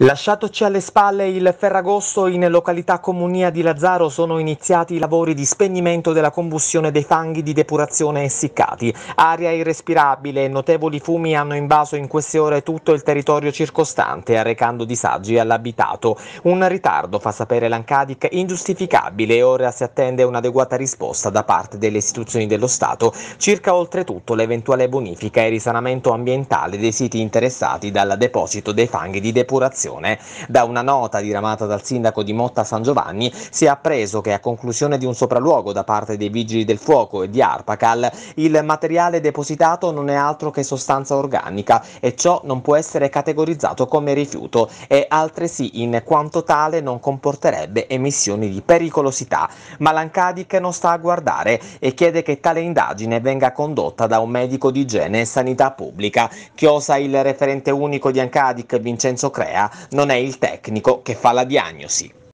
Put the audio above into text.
Lasciatoci alle spalle il Ferragosto, in località Comunia di Lazzaro sono iniziati i lavori di spegnimento della combustione dei fanghi di depurazione essiccati. Aria irrespirabile e notevoli fumi hanno invaso in queste ore tutto il territorio circostante, arrecando disagi all'abitato. Un ritardo, fa sapere l'Ancadic, ingiustificabile e ora si attende un'adeguata risposta da parte delle istituzioni dello Stato circa oltretutto l'eventuale bonifica e risanamento ambientale dei siti interessati dal deposito dei fanghi di depurazione situazione. Da una nota diramata dal sindaco di Motta San Giovanni si è appreso che a conclusione di un sopralluogo da parte dei vigili del fuoco e di Arpacal il materiale depositato non è altro che sostanza organica e ciò non può essere categorizzato come rifiuto e altresì in quanto tale non comporterebbe emissioni di pericolosità. Ma l'Ancadic non sta a guardare e chiede che tale indagine venga condotta da un medico di igiene e sanità pubblica. Chiosa il referente unico di Ancadic Vincenzo Crea non è il tecnico che fa la diagnosi.